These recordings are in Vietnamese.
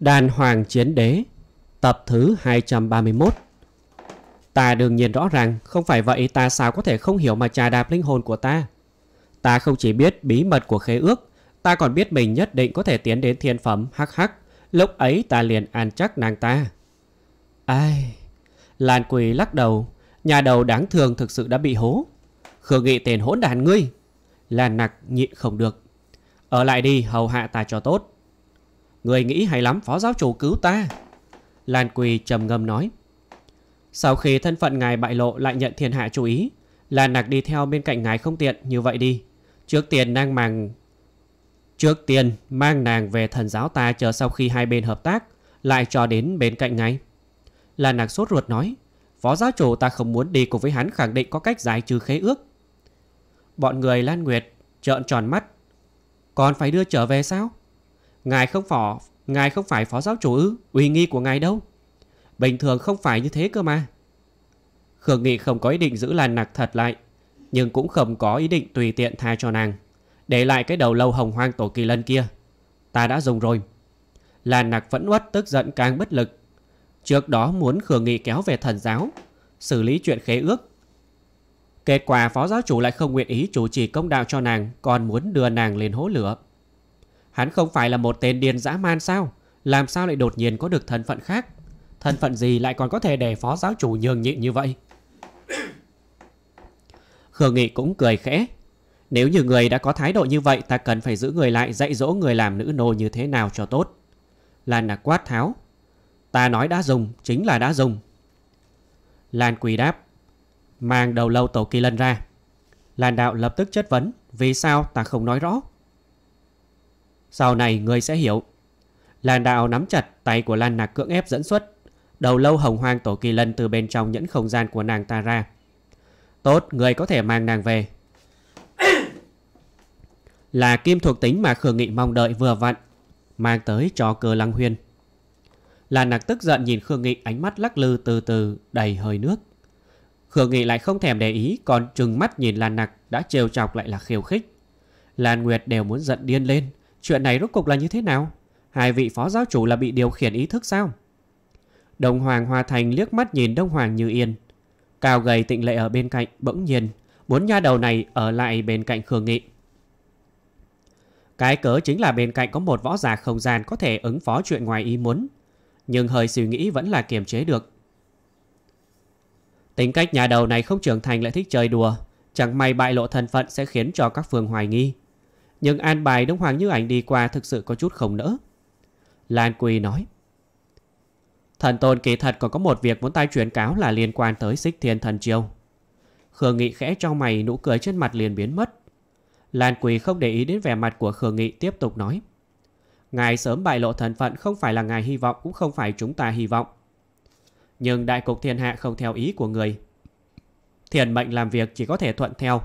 Đàn Hoàng Chiến Đế Tập thứ 231 Ta đương nhiên rõ ràng Không phải vậy ta sao có thể không hiểu mà trà đạp linh hồn của ta Ta không chỉ biết bí mật của khế ước Ta còn biết mình nhất định có thể tiến đến thiên phẩm hắc hắc Lúc ấy ta liền an chắc nàng ta Ai Lan Quỳ lắc đầu Nhà đầu đáng thương thực sự đã bị hố Khương nghị tên hỗn đàn ngươi Lan nặc nhịn không được Ở lại đi hầu hạ ta cho tốt Người nghĩ hay lắm phó giáo chủ cứu ta Lan Quỳ trầm ngâm nói Sau khi thân phận ngài bại lộ lại nhận thiên hạ chú ý Lan Nạc đi theo bên cạnh ngài không tiện như vậy đi Trước tiền nàng mang Trước tiên mang nàng về thần giáo ta chờ sau khi hai bên hợp tác Lại cho đến bên cạnh ngài Lan Nạc sốt ruột nói Phó giáo chủ ta không muốn đi cùng với hắn khẳng định có cách giải trừ khế ước Bọn người Lan Nguyệt trợn tròn mắt Còn phải đưa trở về sao? Ngài không phỏ, ngài không phải phó giáo chủ ư? Uy nghi của ngài đâu? Bình thường không phải như thế cơ mà. Khương Nghị không có ý định giữ Lan Nặc thật lại, nhưng cũng không có ý định tùy tiện tha cho nàng. Để lại cái đầu lâu hồng hoang tổ kỳ lân kia. Ta đã dùng rồi. Lan Nặc vẫn uất tức giận càng bất lực. Trước đó muốn Khương Nghị kéo về thần giáo, xử lý chuyện khế ước. Kết quả phó giáo chủ lại không nguyện ý chủ trì công đạo cho nàng, còn muốn đưa nàng lên hố lửa. Hắn không phải là một tên điên dã man sao Làm sao lại đột nhiên có được thân phận khác Thân phận gì lại còn có thể để phó giáo chủ nhường nhịn như vậy Khương Nghị cũng cười khẽ Nếu như người đã có thái độ như vậy Ta cần phải giữ người lại dạy dỗ người làm nữ nô như thế nào cho tốt Lan là quát tháo Ta nói đã dùng Chính là đã dùng Lan quỳ đáp Mang đầu lâu tổ kỳ lân ra Lan đạo lập tức chất vấn Vì sao ta không nói rõ sau này ngươi sẽ hiểu. Lan đạo nắm chặt tay của Lan nạc cưỡng ép dẫn xuất. Đầu lâu hồng hoang tổ kỳ lân từ bên trong nhẫn không gian của nàng ta ra. Tốt, người có thể mang nàng về. Là kim thuộc tính mà Khương Nghị mong đợi vừa vặn. Mang tới cho cơ lăng huyên. Lan nạc tức giận nhìn Khương Nghị ánh mắt lắc lư từ từ, đầy hơi nước. Khương Nghị lại không thèm để ý, còn trừng mắt nhìn Lan nạc đã trêu chọc lại là khiêu khích. Lan Nguyệt đều muốn giận điên lên. Chuyện này rốt cục là như thế nào? Hai vị phó giáo chủ là bị điều khiển ý thức sao? Đồng Hoàng Hòa Thành liếc mắt nhìn Đông Hoàng Như Yên. Cao gầy tịnh lệ ở bên cạnh bỗng nhiên, muốn nha đầu này ở lại bên cạnh Khương Nghị. Cái cớ chính là bên cạnh có một võ giả không gian có thể ứng phó chuyện ngoài ý muốn. Nhưng hơi suy nghĩ vẫn là kiềm chế được. Tính cách nhà đầu này không trưởng thành lại thích chơi đùa. Chẳng may bại lộ thân phận sẽ khiến cho các phường hoài nghi. Nhưng an bài Đông Hoàng Như Ảnh đi qua thực sự có chút không nỡ. Lan quỳ nói. Thần tôn kỳ thật còn có một việc muốn tai truyền cáo là liên quan tới xích thiên thần triều Khương Nghị khẽ cho mày nụ cười trên mặt liền biến mất. Lan Quỳ không để ý đến vẻ mặt của Khương Nghị tiếp tục nói. Ngài sớm bại lộ thần phận không phải là ngài hy vọng cũng không phải chúng ta hy vọng. Nhưng đại cục thiên hạ không theo ý của người. Thiền mệnh làm việc chỉ có thể thuận theo,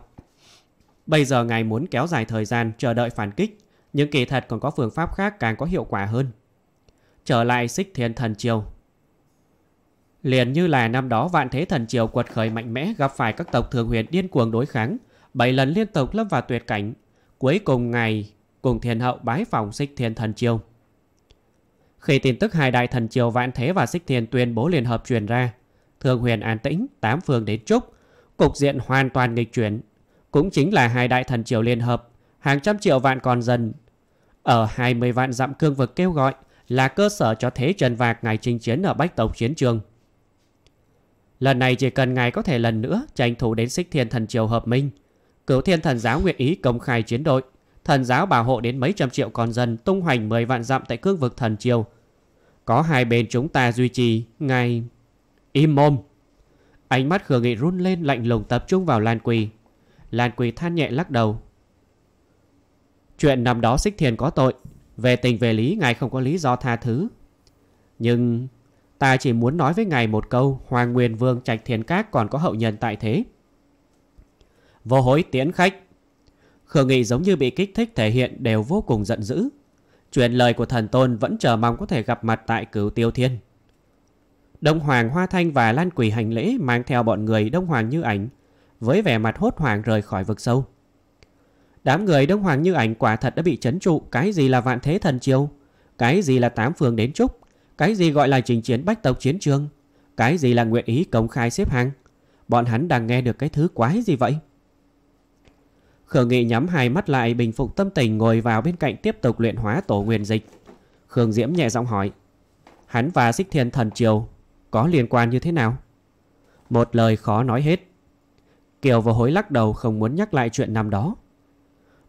Bây giờ ngài muốn kéo dài thời gian chờ đợi phản kích, nhưng kỳ thật còn có phương pháp khác càng có hiệu quả hơn. Trở lại xích thiên thần triều. Liền như là năm đó vạn thế thần triều quật khởi mạnh mẽ gặp phải các tộc thường huyền điên cuồng đối kháng, bảy lần liên tục lâm vào tuyệt cảnh. Cuối cùng ngài cùng thiên hậu bái phòng xích thiên thần triều. Khi tin tức hai đại thần triều vạn thế và xích thiên tuyên bố liên hợp truyền ra, thường huyền an tĩnh, tám phương đến chúc, cục diện hoàn toàn nghịch chuyển, cũng chính là hai đại thần triều liên hợp, hàng trăm triệu vạn còn dân. Ở 20 vạn dặm cương vực kêu gọi là cơ sở cho thế trần vạc ngài chinh chiến ở Bách Tộc Chiến Trường. Lần này chỉ cần ngài có thể lần nữa tranh thủ đến xích thiên thần triều hợp minh, cửu thiên thần giáo nguyện ý công khai chiến đội, thần giáo bảo hộ đến mấy trăm triệu con dân tung hoành 10 vạn dặm tại cương vực thần triều. Có hai bên chúng ta duy trì, ngài... Im mồm! Ánh mắt khờ Nghị run lên lạnh lùng tập trung vào Lan Quỳ, Lan Quỳ than nhẹ lắc đầu. Chuyện năm đó xích thiền có tội, về tình về lý ngài không có lý do tha thứ. Nhưng ta chỉ muốn nói với ngài một câu Hoàng Nguyên Vương Trạch Thiền Các còn có hậu nhân tại thế. Vô hối tiễn khách. Khương Nghị giống như bị kích thích thể hiện đều vô cùng giận dữ. Chuyện lời của thần tôn vẫn chờ mong có thể gặp mặt tại cửu tiêu thiên. Đông Hoàng Hoa Thanh và Lan Quỷ hành lễ mang theo bọn người Đông Hoàng Như Ảnh với vẻ mặt hốt hoảng rời khỏi vực sâu. Đám người Đông Hoàng Như Ảnh quả thật đã bị chấn trụ cái gì là vạn thế thần chiêu, cái gì là tám phường đến trúc, cái gì gọi là trình chiến bách tộc chiến trường, cái gì là nguyện ý công khai xếp hàng. Bọn hắn đang nghe được cái thứ quái gì vậy? Khương Nghị nhắm hai mắt lại bình phục tâm tình ngồi vào bên cạnh tiếp tục luyện hóa tổ nguyên dịch. Khương Diễm nhẹ giọng hỏi. Hắn và xích thiên thần triều có liên quan như thế nào? Một lời khó nói hết. Kiều và Hối lắc đầu không muốn nhắc lại chuyện năm đó.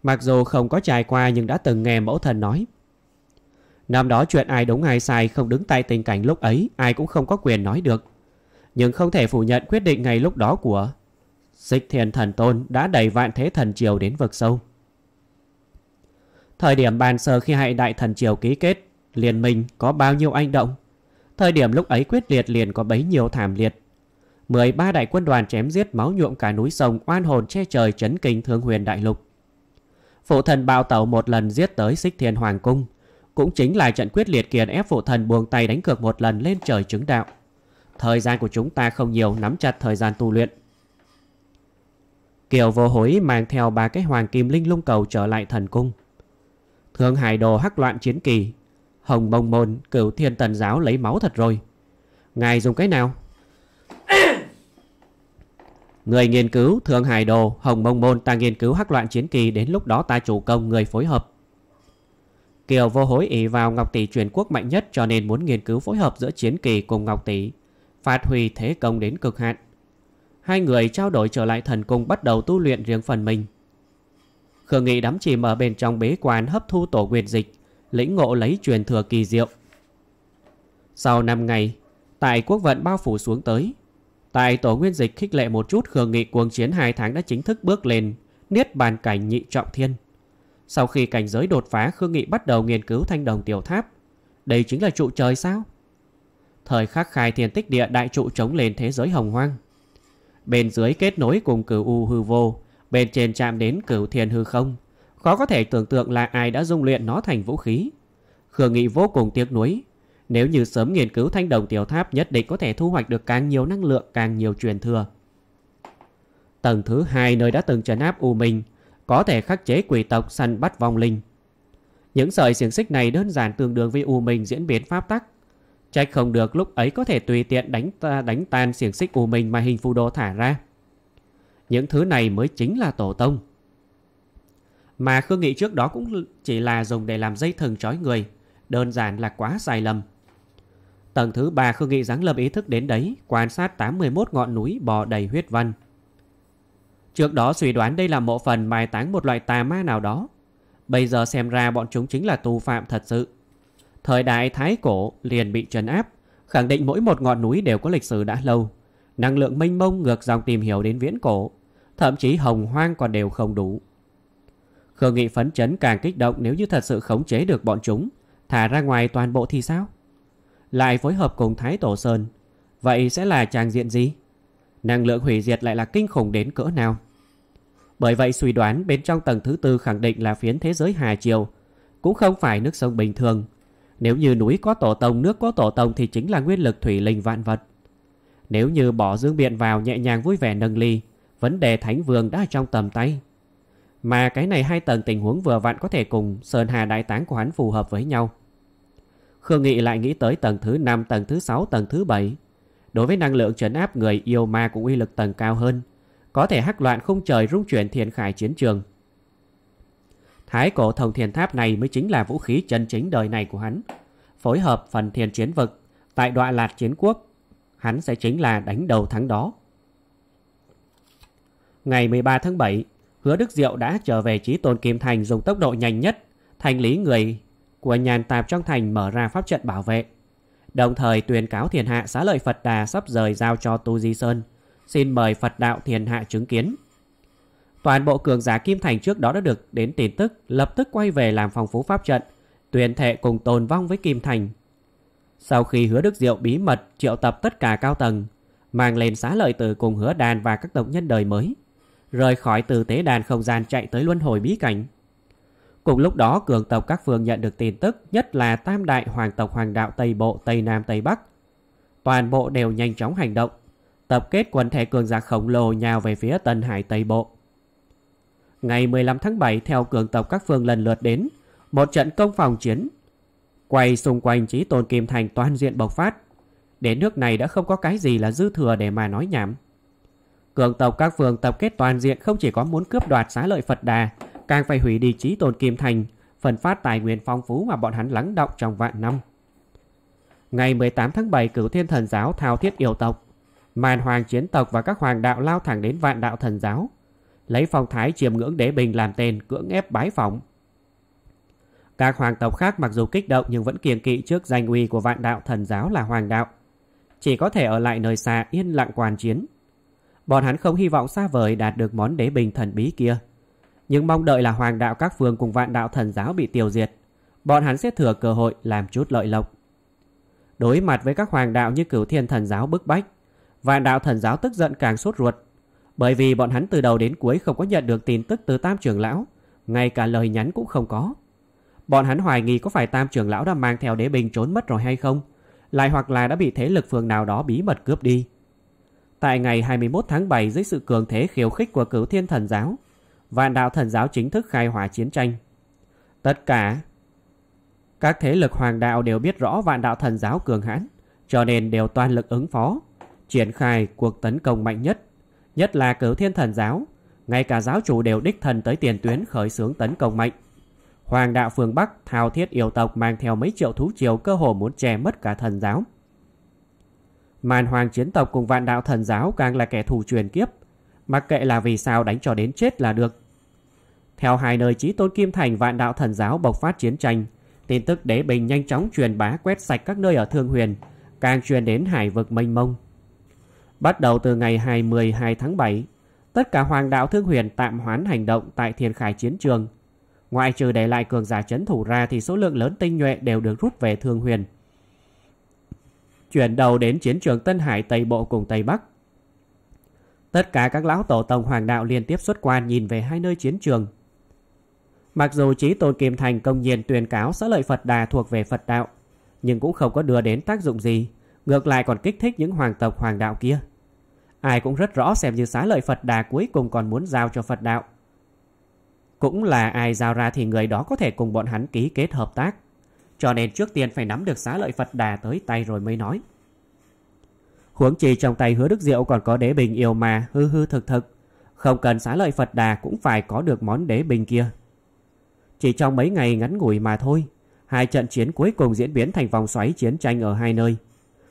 Mặc dù không có trải qua nhưng đã từng nghe mẫu thần nói. Năm đó chuyện ai đúng ai sai không đứng tại tình cảnh lúc ấy ai cũng không có quyền nói được. Nhưng không thể phủ nhận quyết định ngay lúc đó của dịch Thiên Thần Tôn đã đẩy vạn thế thần triều đến vực sâu. Thời điểm bàn sờ khi hại đại thần triều ký kết, liên minh có bao nhiêu anh động. Thời điểm lúc ấy quyết liệt liền có bấy nhiêu thảm liệt 13 đại quân đoàn chém giết máu nhuộm cả núi sông oan hồn che trời chấn kinh thương huyền đại lục. Phụ thần bào tẩu một lần giết tới xích thiên hoàng cung. Cũng chính là trận quyết liệt kiền ép phụ thần buông tay đánh cược một lần lên trời chứng đạo. Thời gian của chúng ta không nhiều nắm chặt thời gian tu luyện. Kiều vô hối mang theo ba cái hoàng kim linh lung cầu trở lại thần cung. Thương hải đồ hắc loạn chiến kỳ. Hồng bông môn cửu thiên tần giáo lấy máu thật rồi. Ngài dùng cái nào? Người nghiên cứu Thượng Hải Đồ, Hồng Mông Môn ta nghiên cứu hắc loạn chiến kỳ đến lúc đó ta chủ công người phối hợp. Kiều vô hối ý vào Ngọc Tỷ truyền quốc mạnh nhất cho nên muốn nghiên cứu phối hợp giữa chiến kỳ cùng Ngọc Tỷ, phát huy thế công đến cực hạn. Hai người trao đổi trở lại thần cung bắt đầu tu luyện riêng phần mình. Khương Nghị đắm chìm ở bên trong bế quan hấp thu tổ quyền dịch, lĩnh ngộ lấy truyền thừa kỳ diệu. Sau 5 ngày, tại quốc vận bao phủ xuống tới, Tại tổ nguyên dịch khích lệ một chút khường nghị cuồng chiến 2 tháng đã chính thức bước lên, niết bàn cảnh nhị trọng thiên. Sau khi cảnh giới đột phá khương nghị bắt đầu nghiên cứu thanh đồng tiểu tháp. Đây chính là trụ trời sao? Thời khắc khai thiên tích địa đại trụ chống lên thế giới hồng hoang. Bên dưới kết nối cùng cửu u hư vô, bên trên chạm đến cửu thiên hư không. Khó có thể tưởng tượng là ai đã dung luyện nó thành vũ khí. Khương Nghị vô cùng tiếc nuối, nếu như sớm nghiên cứu thanh đồng tiểu tháp nhất định có thể thu hoạch được càng nhiều năng lượng, càng nhiều truyền thừa. Tầng thứ hai nơi đã từng trấn áp U Minh, có thể khắc chế quỷ tộc săn bắt vong linh. Những sợi xiềng xích này đơn giản tương đương với U Minh diễn biến pháp tắc. Trách không được lúc ấy có thể tùy tiện đánh ta, đánh tan xiềng xích U Minh mà hình phù đồ thả ra. Những thứ này mới chính là tổ tông. Mà Khương Nghị trước đó cũng chỉ là dùng để làm dây thừng trói người, đơn giản là quá sai lầm. Tầng thứ ba Khương Nghị giáng lâm ý thức đến đấy, quan sát 81 ngọn núi bò đầy huyết văn. Trước đó suy đoán đây là mộ phần mai táng một loại tà ma nào đó. Bây giờ xem ra bọn chúng chính là tù phạm thật sự. Thời đại Thái Cổ liền bị trấn áp, khẳng định mỗi một ngọn núi đều có lịch sử đã lâu. Năng lượng mênh mông ngược dòng tìm hiểu đến viễn cổ, thậm chí hồng hoang còn đều không đủ. Khương Nghị phấn chấn càng kích động nếu như thật sự khống chế được bọn chúng, thả ra ngoài toàn bộ thì sao? lại phối hợp cùng Thái Tổ Sơn, vậy sẽ là tràng diện gì? Năng lượng hủy diệt lại là kinh khủng đến cỡ nào? Bởi vậy suy đoán bên trong tầng thứ tư khẳng định là phiến thế giới Hà Triều, cũng không phải nước sông bình thường. Nếu như núi có tổ tông, nước có tổ tông thì chính là nguyên lực thủy linh vạn vật. Nếu như bỏ dương biện vào nhẹ nhàng vui vẻ nâng ly, vấn đề Thánh Vương đã trong tầm tay. Mà cái này hai tầng tình huống vừa vặn có thể cùng Sơn Hà Đại Táng của hắn phù hợp với nhau. Khương Nghị lại nghĩ tới tầng thứ 5, tầng thứ 6, tầng thứ 7. Đối với năng lượng trấn áp người yêu ma cũng uy lực tầng cao hơn, có thể hắc loạn không trời rung chuyển thiền khải chiến trường. Thái cổ thông thiền tháp này mới chính là vũ khí chân chính đời này của hắn. Phối hợp phần thiền chiến vực, tại đoạn lạt chiến quốc, hắn sẽ chính là đánh đầu thắng đó. Ngày 13 tháng 7, Hứa Đức Diệu đã trở về Trí Tôn Kim Thành dùng tốc độ nhanh nhất, thành lý người của nhàn tạp trong thành mở ra pháp trận bảo vệ. Đồng thời tuyên cáo thiền hạ xá lợi Phật Đà sắp rời giao cho Tu Di Sơn, xin mời Phật đạo thiền hạ chứng kiến. Toàn bộ cường giả Kim Thành trước đó đã được đến tin tức, lập tức quay về làm phòng phú pháp trận, tuyên thệ cùng tồn vong với Kim Thành. Sau khi hứa Đức Diệu bí mật triệu tập tất cả cao tầng, mang lên xá lợi từ cùng hứa đàn và các tộc nhân đời mới, rời khỏi từ tế đàn không gian chạy tới luân hồi bí cảnh. Cùng lúc đó, cường tộc các phương nhận được tin tức, nhất là tam đại hoàng tộc hoàng đạo Tây Bộ, Tây Nam, Tây Bắc. Toàn bộ đều nhanh chóng hành động, tập kết quần thể cường giả khổng lồ nhào về phía Tân Hải Tây Bộ. Ngày 15 tháng 7, theo cường tộc các phương lần lượt đến, một trận công phòng chiến quay xung quanh trí tôn kim thành toàn diện bộc phát. Đến nước này đã không có cái gì là dư thừa để mà nói nhảm. Cường tộc các phương tập kết toàn diện không chỉ có muốn cướp đoạt xá lợi Phật Đà, càng phải hủy đi trí tôn Kim Thành, phần phát tài nguyên phong phú mà bọn hắn lắng động trong vạn năm. Ngày 18 tháng 7 cửu thiên thần giáo thao thiết yêu tộc, màn hoàng chiến tộc và các hoàng đạo lao thẳng đến vạn đạo thần giáo, lấy phong thái chiêm ngưỡng đế bình làm tên cưỡng ép bái phỏng. Các hoàng tộc khác mặc dù kích động nhưng vẫn kiêng kỵ trước danh uy của vạn đạo thần giáo là hoàng đạo. Chỉ có thể ở lại nơi xa yên lặng quan chiến. Bọn hắn không hy vọng xa vời đạt được món đế bình thần bí kia nhưng mong đợi là hoàng đạo các phương cùng vạn đạo thần giáo bị tiêu diệt. Bọn hắn sẽ thừa cơ hội làm chút lợi lộc. Đối mặt với các hoàng đạo như cửu thiên thần giáo bức bách, vạn đạo thần giáo tức giận càng sốt ruột. Bởi vì bọn hắn từ đầu đến cuối không có nhận được tin tức từ tam trưởng lão, ngay cả lời nhắn cũng không có. Bọn hắn hoài nghi có phải tam trưởng lão đã mang theo đế bình trốn mất rồi hay không, lại hoặc là đã bị thế lực phường nào đó bí mật cướp đi. Tại ngày 21 tháng 7 dưới sự cường thế khiêu khích của cửu thiên thần giáo, Vạn đạo thần giáo chính thức khai hỏa chiến tranh. Tất cả các thế lực hoàng đạo đều biết rõ vạn đạo thần giáo cường hãn, cho nên đều toàn lực ứng phó, triển khai cuộc tấn công mạnh nhất, nhất là cửu thiên thần giáo, ngay cả giáo chủ đều đích thần tới tiền tuyến khởi xướng tấn công mạnh. Hoàng đạo phương Bắc thao thiết yêu tộc mang theo mấy triệu thú triều cơ hồ muốn che mất cả thần giáo. Màn hoàng chiến tộc cùng vạn đạo thần giáo càng là kẻ thù truyền kiếp, Mặc kệ là vì sao đánh cho đến chết là được. Theo hai nơi trí tôn Kim Thành vạn đạo thần giáo bộc phát chiến tranh, tin tức đế bình nhanh chóng truyền bá quét sạch các nơi ở Thương Huyền, càng truyền đến hải vực mênh mông. Bắt đầu từ ngày 22 tháng 7, tất cả hoàng đạo Thương Huyền tạm hoán hành động tại thiền khải chiến trường. Ngoại trừ để lại cường giả chấn thủ ra thì số lượng lớn tinh nhuệ đều được rút về Thương Huyền. Chuyển đầu đến chiến trường Tân Hải Tây Bộ cùng Tây Bắc, Tất cả các lão tổ tông hoàng đạo liên tiếp xuất quan nhìn về hai nơi chiến trường. Mặc dù trí tôn Kim Thành công nhiên tuyên cáo xã lợi Phật Đà thuộc về Phật đạo, nhưng cũng không có đưa đến tác dụng gì, ngược lại còn kích thích những hoàng tộc hoàng đạo kia. Ai cũng rất rõ xem như xá lợi Phật Đà cuối cùng còn muốn giao cho Phật đạo. Cũng là ai giao ra thì người đó có thể cùng bọn hắn ký kết hợp tác. Cho nên trước tiên phải nắm được xá lợi Phật Đà tới tay rồi mới nói. Huống chi trong tay hứa đức diệu còn có đế bình yêu mà hư hư thực thực. Không cần xá lợi Phật Đà cũng phải có được món đế bình kia. Chỉ trong mấy ngày ngắn ngủi mà thôi, hai trận chiến cuối cùng diễn biến thành vòng xoáy chiến tranh ở hai nơi.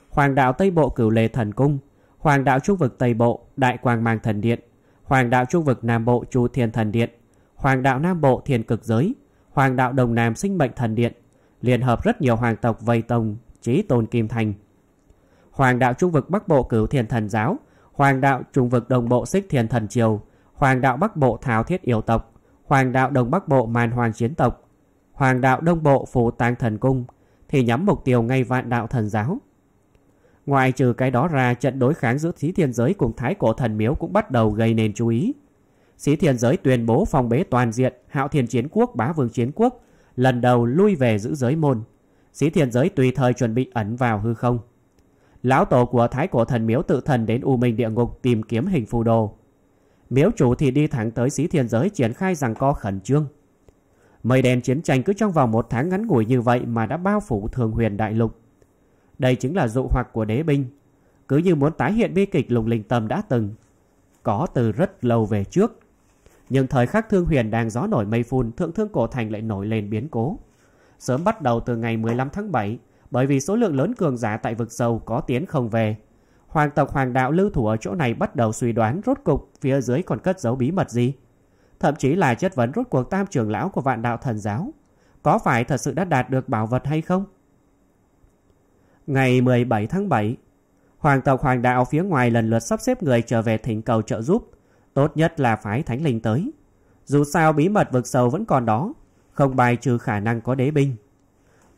Hoàng đạo Tây Bộ cửu lê thần cung, Hoàng đạo Trung vực Tây Bộ Đại Quang Mang Thần Điện, Hoàng đạo Trung vực Nam Bộ Chu Thiên Thần Điện, Hoàng đạo Nam Bộ thiền Cực Giới, Hoàng đạo Đồng Nam Sinh Mệnh Thần Điện, liên hợp rất nhiều hoàng tộc vây tông, chí tôn Kim Thành, Hoàng đạo trung vực Bắc Bộ Cửu thiên Thần Giáo, Hoàng đạo trung vực Đồng Bộ Xích thiên Thần Triều, Hoàng đạo Bắc Bộ Thảo Thiết Yêu Tộc, Hoàng đạo đông Bắc Bộ Màn Hoàng Chiến Tộc, Hoàng đạo Đông Bộ phủ Tang Thần Cung thì nhắm mục tiêu ngay vạn đạo thần giáo. Ngoài trừ cái đó ra trận đối kháng giữa Thí Thiên Giới cùng Thái Cổ Thần Miếu cũng bắt đầu gây nên chú ý. Thí Thiên Giới tuyên bố phòng bế toàn diện Hạo Thiên Chiến Quốc Bá Vương Chiến Quốc lần đầu lui về giữ giới môn. Thí Thiên Giới tùy thời chuẩn bị ẩn vào hư không lão tổ của thái cổ thần miếu tự thần đến u minh địa ngục tìm kiếm hình phù đồ miếu chủ thì đi thẳng tới xí thiên giới triển khai rằng co khẩn trương mây đen chiến tranh cứ trong vòng một tháng ngắn ngủi như vậy mà đã bao phủ thường huyền đại lục đây chính là dụ hoặc của đế binh cứ như muốn tái hiện bi kịch lùng linh tâm đã từng có từ rất lâu về trước nhưng thời khắc thương huyền đang gió nổi mây phun thượng thương cổ thành lại nổi lên biến cố sớm bắt đầu từ ngày 15 tháng 7 bởi vì số lượng lớn cường giả tại vực sâu có tiến không về. Hoàng tộc Hoàng đạo lưu thủ ở chỗ này bắt đầu suy đoán rốt cục phía dưới còn cất giấu bí mật gì. Thậm chí là chất vấn rốt cuộc tam trưởng lão của vạn đạo thần giáo. Có phải thật sự đã đạt được bảo vật hay không? Ngày 17 tháng 7, Hoàng tộc Hoàng đạo phía ngoài lần lượt sắp xếp người trở về thỉnh cầu trợ giúp. Tốt nhất là phái thánh linh tới. Dù sao bí mật vực sâu vẫn còn đó, không bài trừ khả năng có đế binh.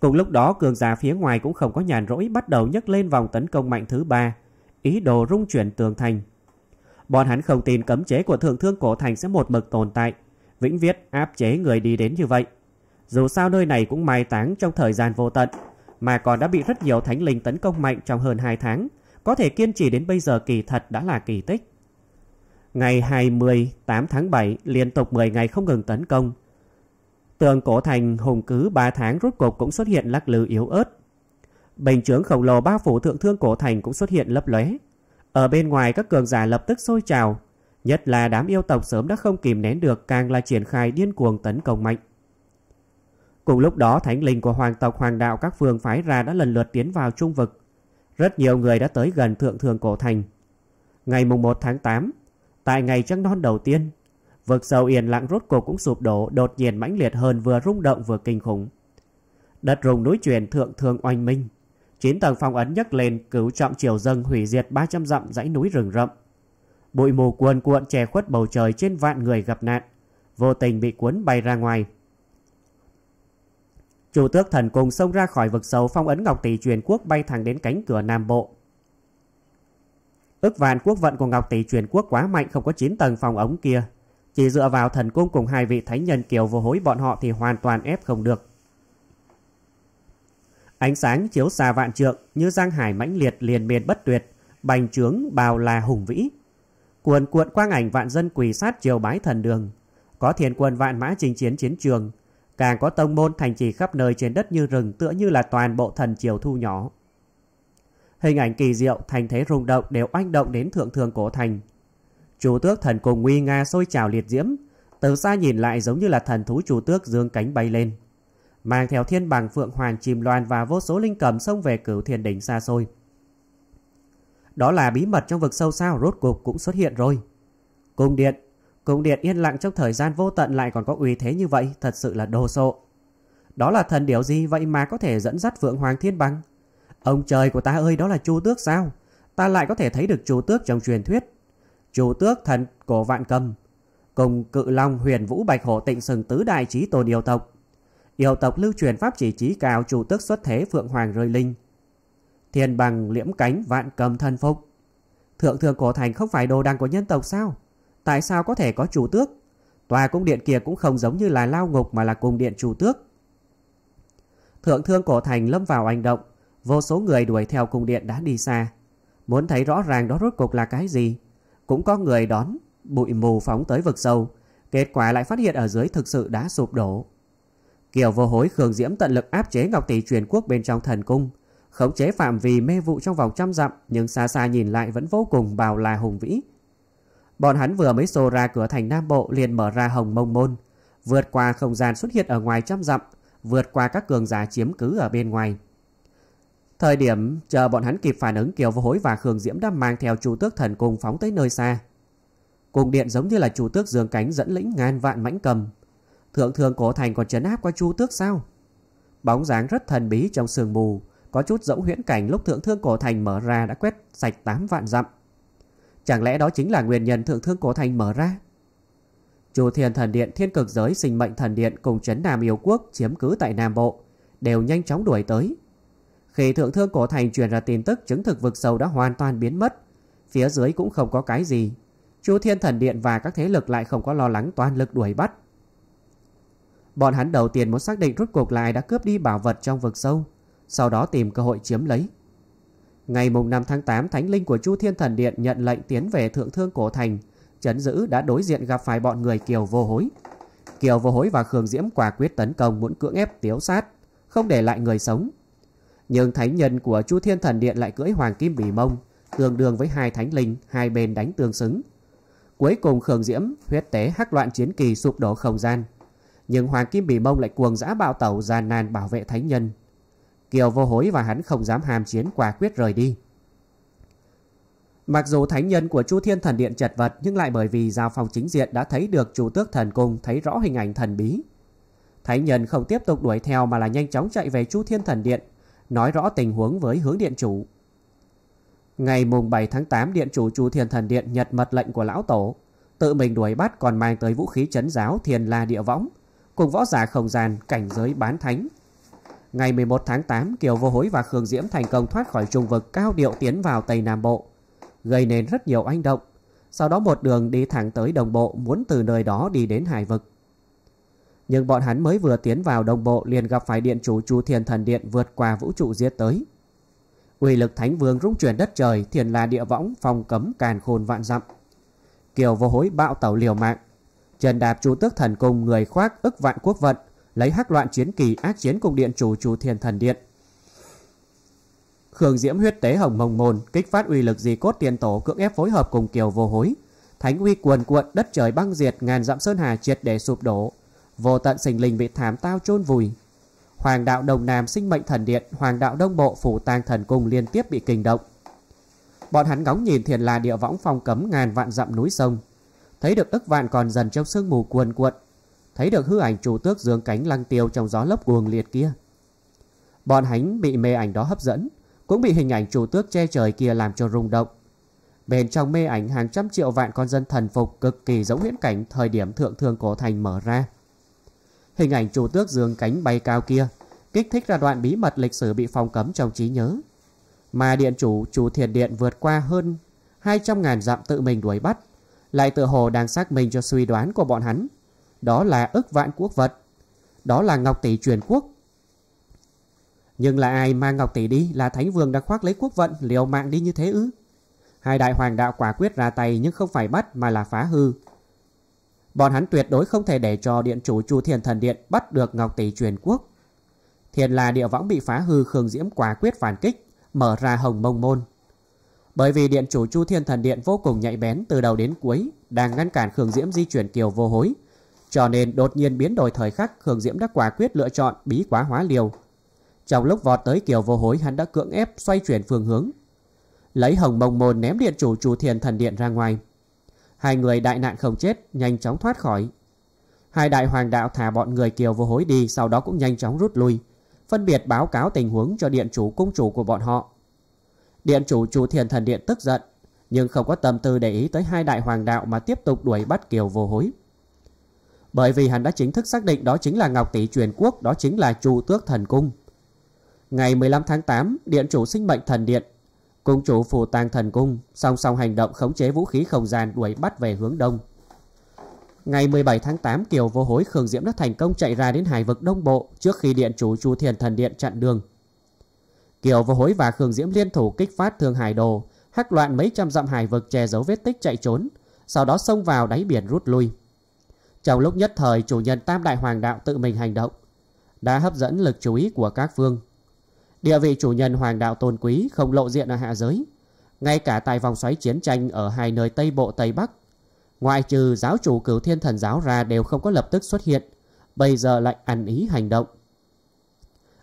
Cùng lúc đó cường giả phía ngoài cũng không có nhàn rỗi bắt đầu nhấc lên vòng tấn công mạnh thứ ba, ý đồ rung chuyển tường thành. Bọn hắn không tin cấm chế của thượng thương cổ thành sẽ một mực tồn tại, vĩnh viết áp chế người đi đến như vậy. Dù sao nơi này cũng mai táng trong thời gian vô tận, mà còn đã bị rất nhiều thánh linh tấn công mạnh trong hơn 2 tháng, có thể kiên trì đến bây giờ kỳ thật đã là kỳ tích. Ngày 28 tháng 7 liên tục 10 ngày không ngừng tấn công, Tường cổ thành hùng cứ 3 tháng rút cục cũng xuất hiện lắc lư yếu ớt. Bình chướng khổng lồ bao phủ thượng thương cổ thành cũng xuất hiện lấp lóe. Ở bên ngoài các cường giả lập tức sôi trào, nhất là đám yêu tộc sớm đã không kìm nén được càng là triển khai điên cuồng tấn công mạnh. Cùng lúc đó thánh linh của hoàng tộc hoàng đạo các phương phái ra đã lần lượt tiến vào trung vực. Rất nhiều người đã tới gần thượng thường cổ thành. Ngày mùng 1 tháng 8, tại ngày trăng non đầu tiên, Vực sâu yên lặng rốt cuộc cũng sụp đổ đột nhiên mãnh liệt hơn vừa rung động vừa kinh khủng. Đất rung núi chuyển thượng thương oanh minh. Chín tầng phong ấn nhấc lên cứu trọng triều dâng hủy diệt 300 dặm dãy núi rừng rậm. Bụi mù cuồn cuộn che khuất bầu trời trên vạn người gặp nạn. Vô tình bị cuốn bay ra ngoài. Chủ tước thần cùng xông ra khỏi vực sâu phong ấn Ngọc Tỷ truyền quốc bay thẳng đến cánh cửa Nam Bộ. ức vạn quốc vận của Ngọc Tỷ truyền quốc quá mạnh không có chín tầng phòng ống kia chỉ dựa vào thần cung cùng hai vị thánh nhân kiều vô hối bọn họ thì hoàn toàn ép không được. Ánh sáng chiếu xa vạn trượng như giang hải mãnh liệt liền miền bất tuyệt, bành trướng bào là hùng vĩ. Cuồn cuộn quang ảnh vạn dân quỳ sát triều bái thần đường, có thiền quân vạn mã trình chiến chiến trường, càng có tông môn thành trì khắp nơi trên đất như rừng tựa như là toàn bộ thần triều thu nhỏ. Hình ảnh kỳ diệu, thành thế rung động đều oanh động đến thượng thường cổ thành, Chủ tước thần cùng nguy nga sôi trào liệt diễm, từ xa nhìn lại giống như là thần thú chủ tước dương cánh bay lên. Mang theo thiên bằng phượng hoàng chìm loan và vô số linh cầm xông về cửu thiên đỉnh xa xôi. Đó là bí mật trong vực sâu sao rốt cục cũng xuất hiện rồi. Cung điện, cung điện yên lặng trong thời gian vô tận lại còn có uy thế như vậy, thật sự là đồ sộ. Đó là thần điều gì vậy mà có thể dẫn dắt Phượng Hoàng Thiên Bằng? Ông trời của ta ơi đó là Chu Tước sao? Ta lại có thể thấy được Chu Tước trong truyền thuyết. Chủ tước thần của vạn cầm cùng cự long huyền vũ bạch hổ tịnh sừng tứ đại trí tồn yêu tộc yêu tộc lưu truyền pháp chỉ trí cao chủ tước xuất thế phượng hoàng rơi linh thiên bằng liễm cánh vạn cầm thân phục thượng thượng cổ thành không phải đồ đằng của nhân tộc sao tại sao có thể có chủ tước tòa cung điện kia cũng không giống như là lao ngục mà là cung điện chủ tước thượng thương cổ thành lâm vào hành động vô số người đuổi theo cung điện đã đi xa muốn thấy rõ ràng đó rốt cuộc là cái gì cũng có người đón, bụi mù phóng tới vực sâu, kết quả lại phát hiện ở dưới thực sự đã sụp đổ. Kiều vô hối Khương Diễm tận lực áp chế Ngọc Tỷ truyền quốc bên trong thần cung, khống chế phạm vi mê vụ trong vòng trăm dặm nhưng xa xa nhìn lại vẫn vô cùng bào là hùng vĩ. Bọn hắn vừa mới xô ra cửa thành Nam Bộ liền mở ra hồng mông môn, vượt qua không gian xuất hiện ở ngoài trăm dặm, vượt qua các cường giả chiếm cứ ở bên ngoài. Thời điểm chờ bọn hắn kịp phản ứng Kiều Vô Hối và Khương Diễm đã mang theo chủ Tước Thần Cung phóng tới nơi xa. cung điện giống như là chủ Tước dương cánh dẫn lĩnh ngàn vạn mãnh cầm. Thượng thường cổ thành còn chấn áp qua chủ Tước sao? Bóng dáng rất thần bí trong sương mù, có chút dẫu huyễn cảnh lúc thượng thương cổ thành mở ra đã quét sạch 8 vạn dặm. Chẳng lẽ đó chính là nguyên nhân thượng thương cổ thành mở ra? chủ Thiên Thần Điện, Thiên Cực Giới, Sinh Mệnh Thần Điện cùng chấn Nam Yêu Quốc chiếm cứ tại Nam Bộ, đều nhanh chóng đuổi tới, khi thượng thương cổ thành truyền ra tin tức chứng thực vực sâu đã hoàn toàn biến mất, phía dưới cũng không có cái gì. Chú Thiên Thần Điện và các thế lực lại không có lo lắng toàn lực đuổi bắt. Bọn hắn đầu tiên muốn xác định rút cuộc lại đã cướp đi bảo vật trong vực sâu, sau đó tìm cơ hội chiếm lấy. Ngày mùng 5 tháng 8, Thánh Linh của Chu Thiên Thần Điện nhận lệnh tiến về Thượng Thương Cổ Thành. Chấn giữ đã đối diện gặp phải bọn người Kiều Vô Hối. Kiều Vô Hối và Khương Diễm quả quyết tấn công muốn cưỡng ép tiếu sát, không để lại người sống. Nhưng thánh nhân của Chu Thiên Thần Điện lại cưỡi Hoàng Kim Bỉ Mông, tương đương với hai thánh linh, hai bên đánh tương xứng. Cuối cùng Khương Diễm huyết tế hắc loạn chiến kỳ sụp đổ không gian. Nhưng Hoàng Kim Bỉ Mông lại cuồng dã bạo tẩu gian nan bảo vệ thánh nhân. Kiều vô hối và hắn không dám hàm chiến quả quyết rời đi. Mặc dù thánh nhân của Chu Thiên Thần Điện chật vật nhưng lại bởi vì giao phòng chính diện đã thấy được chủ tước thần cung thấy rõ hình ảnh thần bí. Thánh nhân không tiếp tục đuổi theo mà là nhanh chóng chạy về Chu Thiên Thần Điện nói rõ tình huống với hướng điện chủ. Ngày mùng 7 tháng 8 điện chủ Chu Thiền Thần Điện nhật mật lệnh của lão tổ, tự mình đuổi bắt còn mang tới vũ khí chấn giáo Thiền La Địa Võng, cùng võ giả không gian cảnh giới bán thánh. Ngày 11 tháng 8, Kiều Vô Hối và Khương Diễm thành công thoát khỏi trung vực cao điệu tiến vào Tây Nam Bộ, gây nên rất nhiều anh động. Sau đó một đường đi thẳng tới đồng bộ muốn từ nơi đó đi đến hải vực. Nhưng bọn hắn mới vừa tiến vào đồng bộ liền gặp phải điện chủ chu thiền thần điện vượt qua vũ trụ giết tới. Uy lực thánh vương rung chuyển đất trời, thiền là địa võng, phong cấm càn khôn vạn dặm. Kiều vô hối bạo tẩu liều mạng. Trần đạp chu tước thần cùng người khoác ức vạn quốc vận, lấy hắc loạn chiến kỳ ác chiến cùng điện chủ chu thiền thần điện. Khương Diễm huyết tế hồng mông môn, kích phát uy lực gì cốt tiền tổ cưỡng ép phối hợp cùng Kiều vô hối. Thánh uy cuồn cuộn, đất trời băng diệt, ngàn dặm sơn hà triệt để sụp đổ, Vô tận sinh linh bị thảm tao chôn vùi Hoàng đạo đông Nam sinh mệnh thần điện Hoàng đạo Đông Bộ phủ tang thần cung liên tiếp bị kinh động Bọn hắn ngóng nhìn thiền là địa võng phong cấm ngàn vạn dặm núi sông Thấy được ức vạn còn dần trong sương mù cuồn cuộn Thấy được hư ảnh chủ tước dương cánh lăng tiêu trong gió lốc cuồng liệt kia Bọn hắn bị mê ảnh đó hấp dẫn Cũng bị hình ảnh chủ tước che trời kia làm cho rung động Bên trong mê ảnh hàng trăm triệu vạn con dân thần phục cực kỳ giống huyễn cảnh thời điểm thượng thương cổ thành mở ra. Hình ảnh chủ tước dương cánh bay cao kia kích thích ra đoạn bí mật lịch sử bị phong cấm trong trí nhớ. Mà điện chủ chủ thiền điện vượt qua hơn hai trăm ngàn dặm tự mình đuổi bắt, lại tự hồ đang xác minh cho suy đoán của bọn hắn. Đó là ức vạn quốc vật, đó là ngọc tỷ truyền quốc. Nhưng là ai mang ngọc tỷ đi là thánh vương đã khoác lấy quốc vận liều mạng đi như thế ư? Hai đại hoàng đạo quả quyết ra tay nhưng không phải bắt mà là phá hư, Bọn hắn tuyệt đối không thể để cho điện chủ Chu thiên Thần Điện bắt được Ngọc Tỷ truyền quốc. thiên là địa võng bị phá hư Khương Diễm quả quyết phản kích, mở ra hồng mông môn. Bởi vì điện chủ Chu Thiên Thần Điện vô cùng nhạy bén từ đầu đến cuối, đang ngăn cản Khương Diễm di chuyển kiều vô hối. Cho nên đột nhiên biến đổi thời khắc Khương Diễm đã quả quyết lựa chọn bí quá hóa liều. Trong lúc vọt tới kiều vô hối hắn đã cưỡng ép xoay chuyển phương hướng. Lấy hồng mông môn ném điện chủ Chu Thiên Thần Điện ra ngoài. Hai người đại nạn không chết Nhanh chóng thoát khỏi Hai đại hoàng đạo thả bọn người Kiều vô hối đi Sau đó cũng nhanh chóng rút lui Phân biệt báo cáo tình huống cho điện chủ cung chủ của bọn họ Điện chủ chủ thiền thần điện tức giận Nhưng không có tâm tư để ý tới hai đại hoàng đạo Mà tiếp tục đuổi bắt Kiều vô hối Bởi vì hắn đã chính thức xác định Đó chính là Ngọc Tỷ truyền quốc Đó chính là Chu Tước Thần Cung Ngày 15 tháng 8 Điện chủ sinh mệnh thần điện Cung chủ phù tang thần cung song song hành động khống chế vũ khí không gian đuổi bắt về hướng đông. Ngày 17 tháng 8 Kiều Vô Hối Khương Diễm đã thành công chạy ra đến hải vực Đông Bộ trước khi điện chủ Chu Thiền Thần Điện chặn đường. Kiều Vô Hối và Khương Diễm liên thủ kích phát thương hải đồ, hắc loạn mấy trăm dặm hải vực che giấu vết tích chạy trốn, sau đó xông vào đáy biển rút lui. Trong lúc nhất thời chủ nhân Tam Đại Hoàng Đạo tự mình hành động, đã hấp dẫn lực chú ý của các phương. Địa vị chủ nhân hoàng đạo tôn quý không lộ diện ở hạ giới, ngay cả tại vòng xoáy chiến tranh ở hai nơi Tây Bộ Tây Bắc. Ngoại trừ giáo chủ cửu thiên thần giáo ra đều không có lập tức xuất hiện, bây giờ lại ăn ý hành động.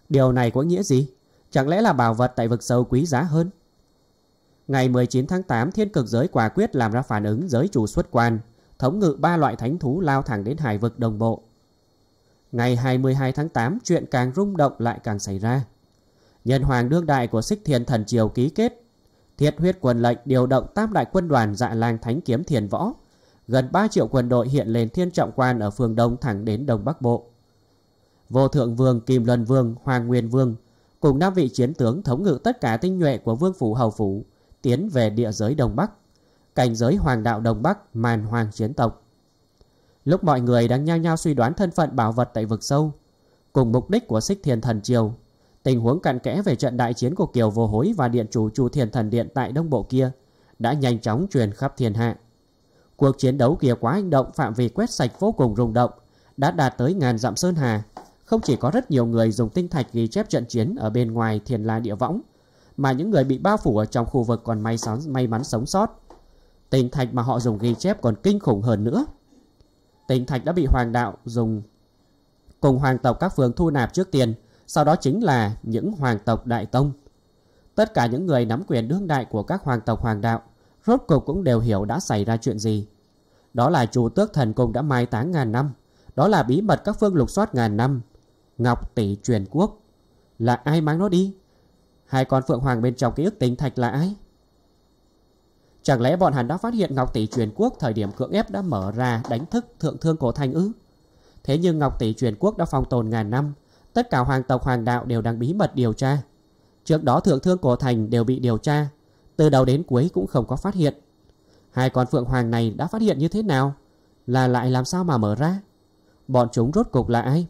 Điều này có nghĩa gì? Chẳng lẽ là bảo vật tại vực sâu quý giá hơn? Ngày 19 tháng 8 thiên cực giới quả quyết làm ra phản ứng giới chủ xuất quan, thống ngự ba loại thánh thú lao thẳng đến hải vực đồng bộ. Ngày 22 tháng 8 chuyện càng rung động lại càng xảy ra. Nhân hoàng đương đại của Sích thiên Thần Triều ký kết, thiệt huyết quần lệnh điều động tam đại quân đoàn dạ lang thánh kiếm thiền võ. Gần 3 triệu quân đội hiện lên thiên trọng quan ở phương Đông thẳng đến Đông Bắc Bộ. Vô Thượng Vương, Kim Luân Vương, Hoàng Nguyên Vương cùng năm vị chiến tướng thống ngự tất cả tinh nhuệ của Vương Phủ Hầu Phủ tiến về địa giới Đông Bắc, cảnh giới Hoàng đạo Đông Bắc, màn hoàng chiến tộc. Lúc mọi người đang nhao nhao suy đoán thân phận bảo vật tại vực sâu, cùng mục đích của Sích thiên Thần Triều Tình huống cặn kẽ về trận đại chiến của Kiều Vô Hối và Điện chủ Chu Thiền Thần Điện tại Đông Bộ kia đã nhanh chóng truyền khắp thiên hạ. Cuộc chiến đấu kia quá hành động phạm vi quét sạch vô cùng rung động, đã đạt tới ngàn dặm sơn hà. Không chỉ có rất nhiều người dùng tinh thạch ghi chép trận chiến ở bên ngoài Thiền La Địa Võng, mà những người bị bao phủ ở trong khu vực còn may, sóng, may mắn sống sót. Tinh thạch mà họ dùng ghi chép còn kinh khủng hơn nữa. Tinh thạch đã bị hoàng đạo dùng cùng hoàng tộc các phương thu nạp trước tiền, sau đó chính là những hoàng tộc đại tông. Tất cả những người nắm quyền đương đại của các hoàng tộc hoàng đạo rốt cuộc cũng đều hiểu đã xảy ra chuyện gì. Đó là chủ tước thần cung đã mai táng ngàn năm, đó là bí mật các phương lục soát ngàn năm, ngọc tỷ truyền quốc. Là ai mang nó đi? Hai con phượng hoàng bên trong ký ức tính thạch là ai? Chẳng lẽ bọn hắn đã phát hiện Ngọc Tỷ truyền quốc thời điểm cưỡng ép đã mở ra đánh thức thượng thương cổ thanh ư? Thế nhưng Ngọc Tỷ truyền quốc đã phong tồn ngàn năm, Tất cả hoàng tộc hoàng đạo đều đang bí mật điều tra. Trước đó thượng thương cổ thành đều bị điều tra. Từ đầu đến cuối cũng không có phát hiện. Hai con phượng hoàng này đã phát hiện như thế nào? Là lại làm sao mà mở ra? Bọn chúng rốt cục là ai?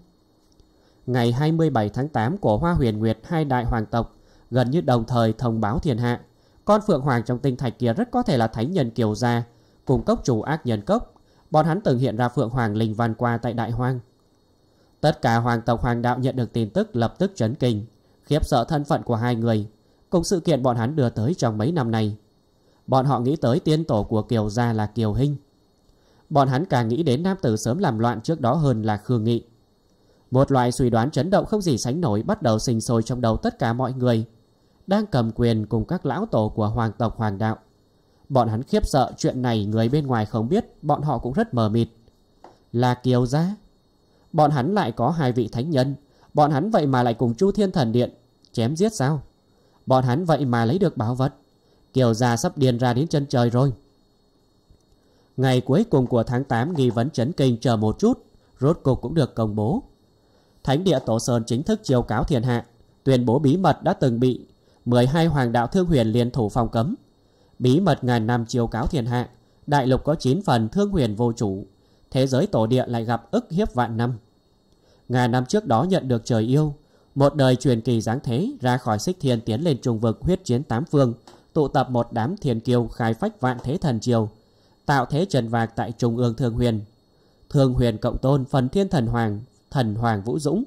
Ngày 27 tháng 8 của Hoa huyền Nguyệt hai đại hoàng tộc gần như đồng thời thông báo thiên hạ. Con phượng hoàng trong tinh thạch kia rất có thể là thánh nhân kiều gia, cùng cốc chủ ác nhân cốc. Bọn hắn từng hiện ra phượng hoàng linh văn qua tại đại hoang. Tất cả hoàng tộc hoàng đạo nhận được tin tức lập tức chấn kinh, khiếp sợ thân phận của hai người, cùng sự kiện bọn hắn đưa tới trong mấy năm này. Bọn họ nghĩ tới tiên tổ của Kiều Gia là Kiều Hinh. Bọn hắn càng nghĩ đến nam tử sớm làm loạn trước đó hơn là Khương Nghị. Một loại suy đoán chấn động không gì sánh nổi bắt đầu sinh sôi trong đầu tất cả mọi người, đang cầm quyền cùng các lão tổ của hoàng tộc hoàng đạo. Bọn hắn khiếp sợ chuyện này người bên ngoài không biết, bọn họ cũng rất mờ mịt. Là Kiều Gia? bọn hắn lại có hai vị thánh nhân, bọn hắn vậy mà lại cùng Chu Thiên Thần Điện chém giết sao? Bọn hắn vậy mà lấy được bảo vật. Kiều gia sắp điên ra đến chân trời rồi. Ngày cuối cùng của tháng 8 nghi vấn chấn kinh chờ một chút, rốt cục cũng được công bố. Thánh địa Tổ Sơn chính thức chiêu cáo thiên hạ, tuyên bố bí mật đã từng bị 12 hoàng đạo thương huyền liên thủ phòng cấm. Bí mật ngàn năm chiêu cáo thiên hạ, đại lục có 9 phần thương huyền vô chủ thế giới tổ địa lại gặp ức hiếp vạn năm. Ngàn năm trước đó nhận được trời yêu, một đời truyền kỳ dáng thế ra khỏi xích thiên tiến lên trùng vực huyết chiến tám phương, tụ tập một đám thiền kiêu khai phách vạn thế thần triều, tạo thế trần vạc tại trung ương thương huyền. Thương huyền cộng tôn phần thiên thần hoàng, thần hoàng vũ dũng,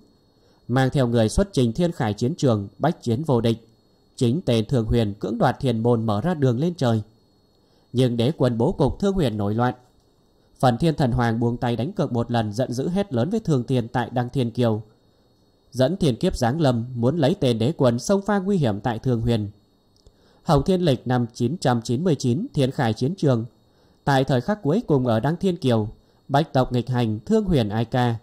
mang theo người xuất trình thiên khải chiến trường bách chiến vô địch. Chính tên thương huyền cưỡng đoạt thiền môn mở ra đường lên trời. Nhưng đế quân bố cục thương huyền nổi loạn, Phần thiên thần hoàng buông tay đánh cược một lần giận dữ hết lớn với thường tiền tại Đăng Thiên Kiều. Dẫn thiên kiếp giáng lâm muốn lấy tên đế quân sông pha nguy hiểm tại Thường Huyền. Hồng Thiên Lịch năm 999 thiên khải chiến trường. Tại thời khắc cuối cùng ở Đăng Thiên Kiều, bách tộc nghịch hành thương huyền ai ca.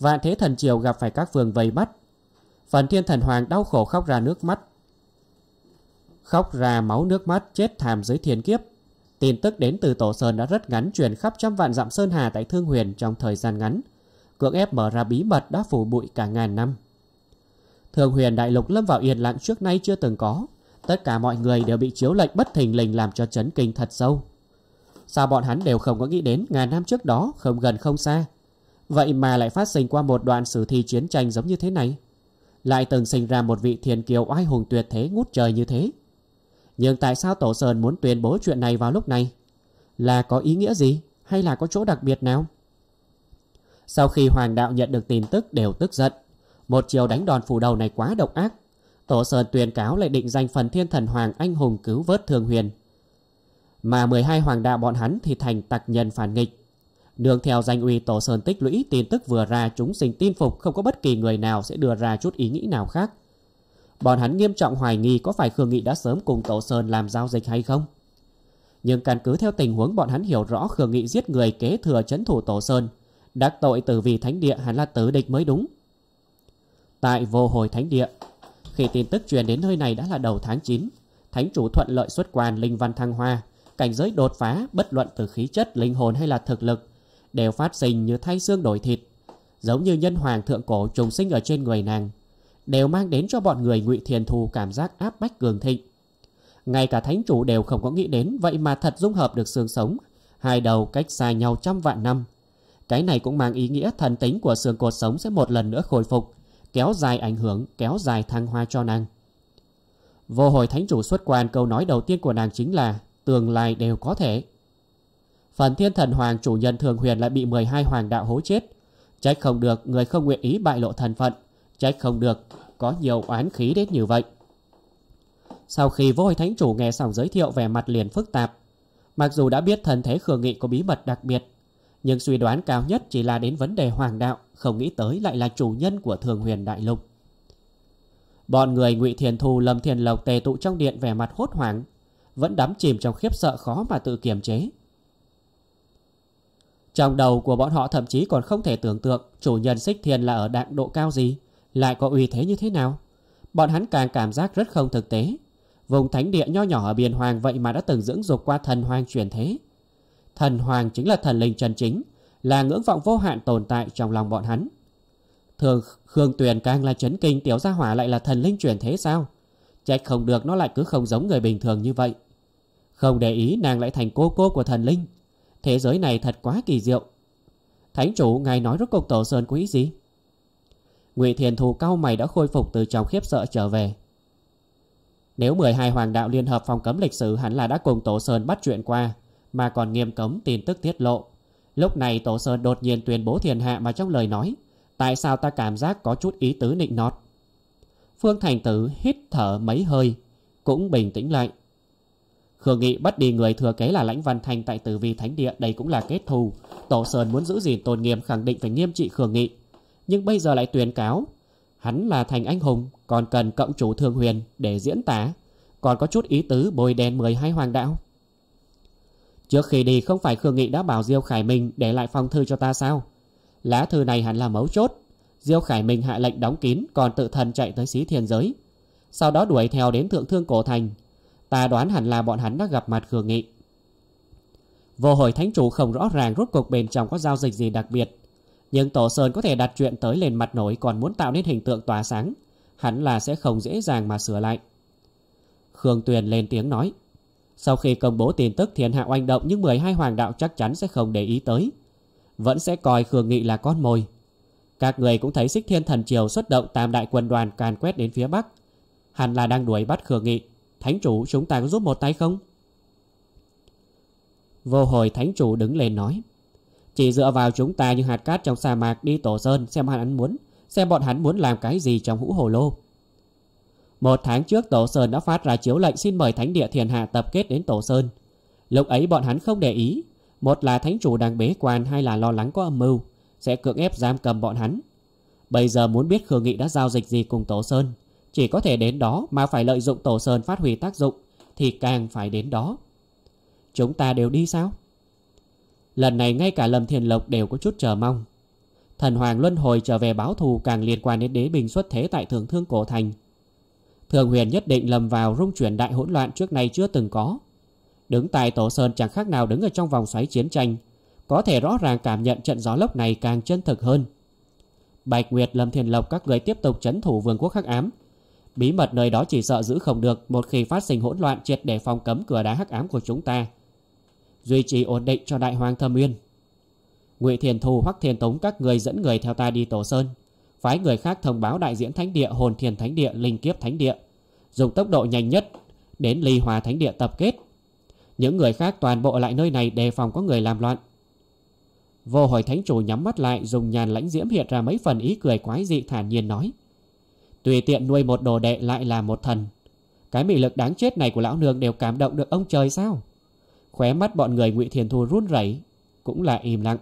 Vạn thế thần triều gặp phải các phường vây bắt. Phần thiên thần hoàng đau khổ khóc ra nước mắt. Khóc ra máu nước mắt chết thảm dưới thiên kiếp Tin tức đến từ Tổ Sơn đã rất ngắn truyền khắp trăm vạn dặm Sơn Hà tại Thương Huyền trong thời gian ngắn. Cưỡng ép mở ra bí mật đã phủ bụi cả ngàn năm. Thương Huyền Đại Lục lâm vào yên lặng trước nay chưa từng có. Tất cả mọi người đều bị chiếu lệnh bất thình lình làm cho chấn kinh thật sâu. Sao bọn hắn đều không có nghĩ đến ngàn năm trước đó không gần không xa. Vậy mà lại phát sinh qua một đoạn sử thi chiến tranh giống như thế này. Lại từng sinh ra một vị thiền kiều oai hùng tuyệt thế ngút trời như thế. Nhưng tại sao Tổ Sơn muốn tuyên bố chuyện này vào lúc này? Là có ý nghĩa gì? Hay là có chỗ đặc biệt nào? Sau khi Hoàng đạo nhận được tin tức đều tức giận. Một chiều đánh đòn phủ đầu này quá độc ác. Tổ Sơn tuyên cáo lại định danh phần thiên thần Hoàng anh hùng cứu vớt thường huyền. Mà 12 hoàng đạo bọn hắn thì thành tặc nhân phản nghịch. Đường theo danh uy Tổ Sơn tích lũy tin tức vừa ra chúng sinh tin phục không có bất kỳ người nào sẽ đưa ra chút ý nghĩ nào khác. Bọn hắn nghiêm trọng hoài nghi có phải Khương Nghị đã sớm cùng Cầu Sơn làm giao dịch hay không Nhưng căn cứ theo tình huống bọn hắn hiểu rõ Khương Nghị giết người kế thừa chấn thủ Tổ Sơn Đắc tội tử vì thánh địa hắn là tử địch mới đúng Tại vô hồi thánh địa Khi tin tức truyền đến nơi này đã là đầu tháng 9 Thánh chủ thuận lợi xuất quan Linh Văn Thăng Hoa Cảnh giới đột phá bất luận từ khí chất, linh hồn hay là thực lực Đều phát sinh như thay xương đổi thịt Giống như nhân hoàng thượng cổ trùng sinh ở trên người nàng đều mang đến cho bọn người ngụy thiền thù cảm giác áp bách cường thịnh. Ngay cả thánh chủ đều không có nghĩ đến vậy mà thật dung hợp được xương sống, hai đầu cách xa nhau trăm vạn năm. Cái này cũng mang ý nghĩa thần tính của xương cột sống sẽ một lần nữa khôi phục, kéo dài ảnh hưởng, kéo dài thăng hoa cho nàng. Vô hồi thánh chủ xuất quan câu nói đầu tiên của nàng chính là tương lai đều có thể. Phần thiên thần hoàng chủ nhân thường huyền lại bị 12 hoàng đạo hố chết. Trách không được người không nguyện ý bại lộ thần phận Trách không được, có nhiều oán khí đến như vậy. Sau khi vô hồi thánh chủ nghe xong giới thiệu về mặt liền phức tạp, mặc dù đã biết thần thế khừa nghị có bí mật đặc biệt, nhưng suy đoán cao nhất chỉ là đến vấn đề hoàng đạo, không nghĩ tới lại là chủ nhân của thường huyền đại lục. Bọn người ngụy Thiền thù Lâm Thiền Lộc tề tụ trong điện về mặt hốt hoảng, vẫn đắm chìm trong khiếp sợ khó mà tự kiềm chế. Trong đầu của bọn họ thậm chí còn không thể tưởng tượng chủ nhân xích thiền là ở đạn độ cao gì lại có uy thế như thế nào? Bọn hắn càng cảm giác rất không thực tế. Vùng thánh địa nho nhỏ ở Biên Hoàng vậy mà đã từng dưỡng dục qua thần hoàng truyền thế. Thần hoàng chính là thần linh chân chính, là ngưỡng vọng vô hạn tồn tại trong lòng bọn hắn. Thường Khương Tuyền càng là chấn kinh tiểu gia hỏa lại là thần linh truyền thế sao? Trách không được nó lại cứ không giống người bình thường như vậy. Không để ý nàng lại thành cô cô của thần linh. Thế giới này thật quá kỳ diệu. Thánh chủ ngài nói rốt cuộc tổ sơn quý gì? Ngụy Thiền Thù cao mày đã khôi phục từ trong khiếp sợ trở về. Nếu 12 hoàng đạo liên hợp phòng cấm lịch sử hẳn là đã cùng Tổ Sơn bắt chuyện qua, mà còn nghiêm cấm tin tức tiết lộ. Lúc này Tổ Sơn đột nhiên tuyên bố thiền hạ mà trong lời nói, tại sao ta cảm giác có chút ý tứ nịnh nọt. Phương Thành Tử hít thở mấy hơi, cũng bình tĩnh lại. Khương Nghị bắt đi người thừa kế là Lãnh Văn Thành tại Tử Vi Thánh Địa, đây cũng là kết thù. Tổ Sơn muốn giữ gìn tôn nghiêm khẳng định phải nghiêm trị Khương Nghị nhưng bây giờ lại tuyên cáo hắn là thành anh hùng còn cần cộng chủ thường huyền để diễn tả còn có chút ý tứ bồi bôi mười hai hoàng đạo trước khi đi không phải khương nghị đã bảo diêu khải minh để lại phong thư cho ta sao lá thư này hẳn là mấu chốt diêu khải minh hạ lệnh đóng kín còn tự thân chạy tới xí thiên giới sau đó đuổi theo đến thượng thương cổ thành ta đoán hẳn là bọn hắn đã gặp mặt khương nghị vô hồi thánh chủ không rõ ràng rốt cuộc bên trong có giao dịch gì đặc biệt nhưng Tổ Sơn có thể đặt chuyện tới lên mặt nổi còn muốn tạo nên hình tượng tỏa sáng. Hắn là sẽ không dễ dàng mà sửa lại. Khương Tuyền lên tiếng nói. Sau khi công bố tin tức thiên hạ oanh động nhưng 12 hoàng đạo chắc chắn sẽ không để ý tới. Vẫn sẽ coi Khương Nghị là con mồi. Các người cũng thấy xích thiên thần triều xuất động tam đại quân đoàn càn quét đến phía Bắc. Hẳn là đang đuổi bắt Khương Nghị. Thánh chủ chúng ta có giúp một tay không? Vô hồi thánh chủ đứng lên nói. Chỉ dựa vào chúng ta như hạt cát trong sa mạc đi tổ sơn xem hắn muốn Xem bọn hắn muốn làm cái gì trong hũ hồ lô Một tháng trước Tổ Sơn đã phát ra chiếu lệnh xin mời Thánh địa Thiền Hạ tập kết đến Tổ Sơn Lúc ấy bọn hắn không để ý Một là thánh chủ đang bế quan hay là lo lắng có âm mưu Sẽ cưỡng ép giam cầm bọn hắn Bây giờ muốn biết Khương Nghị đã giao dịch gì cùng Tổ Sơn Chỉ có thể đến đó mà phải lợi dụng Tổ Sơn phát huy tác dụng Thì càng phải đến đó Chúng ta đều đi sao? Lần này ngay cả Lâm Thiền Lộc đều có chút chờ mong Thần Hoàng Luân Hồi trở về báo thù càng liên quan đến đế bình xuất thế tại thường thương cổ thành Thường huyền nhất định lầm vào rung chuyển đại hỗn loạn trước nay chưa từng có Đứng tại Tổ Sơn chẳng khác nào đứng ở trong vòng xoáy chiến tranh Có thể rõ ràng cảm nhận trận gió lốc này càng chân thực hơn Bạch Nguyệt Lâm Thiền Lộc các người tiếp tục chấn thủ vương quốc hắc ám Bí mật nơi đó chỉ sợ giữ không được một khi phát sinh hỗn loạn triệt để phòng cấm cửa đá hắc ám của chúng ta duy trì ổn định cho đại hoàng thâm uyên. Ngụy Thiền Thù hoặc Thiền Tống các người dẫn người theo ta đi Tổ Sơn, phái người khác thông báo đại diễn thánh địa, hồn thiền thánh địa, linh kiếp thánh địa, dùng tốc độ nhanh nhất đến Ly Hòa thánh địa tập kết. Những người khác toàn bộ lại nơi này đề phòng có người làm loạn. Vô hồi thánh chủ nhắm mắt lại dùng nhàn lãnh diễm hiện ra mấy phần ý cười quái dị thản nhiên nói. Tùy tiện nuôi một đồ đệ lại là một thần. Cái mị lực đáng chết này của lão nương đều cảm động được ông trời sao? Khóe mắt bọn người ngụy Thiền Thu run rẩy Cũng là im lặng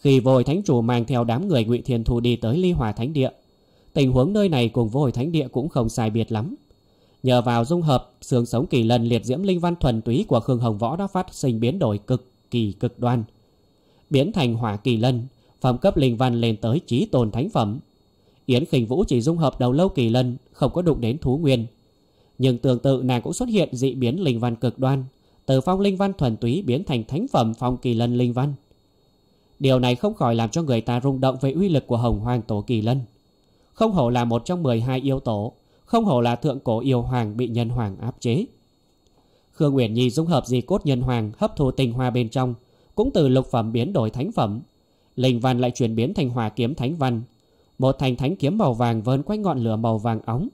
Khi vô hồi thánh chủ mang theo đám người ngụy Thiền Thu đi tới ly hòa thánh địa Tình huống nơi này cùng vô hồi thánh địa cũng không sai biệt lắm Nhờ vào dung hợp xương sống kỳ lần liệt diễm linh văn thuần túy của Khương Hồng Võ đã phát sinh biến đổi cực kỳ cực đoan Biến thành hỏa kỳ lân Phẩm cấp linh văn lên tới trí tồn thánh phẩm Yến khinh Vũ chỉ dung hợp đầu lâu kỳ lân, không có đụng đến thú nguyên. Nhưng tương tự nàng cũng xuất hiện dị biến linh văn cực đoan, từ phong linh văn thuần túy biến thành thánh phẩm phong kỳ lân linh văn. Điều này không khỏi làm cho người ta rung động về uy lực của Hồng Hoàng Tổ Kỳ Lân. Không hổ là một trong 12 yếu tố không hổ là thượng cổ yêu hoàng bị nhân hoàng áp chế. Khương Uyển Nhi dung hợp di cốt nhân hoàng hấp thu tinh hoa bên trong, cũng từ lục phẩm biến đổi thánh phẩm. Linh văn lại chuyển biến thành hỏa kiếm thánh văn, một thành thánh kiếm màu vàng vơn quanh ngọn lửa màu vàng óng,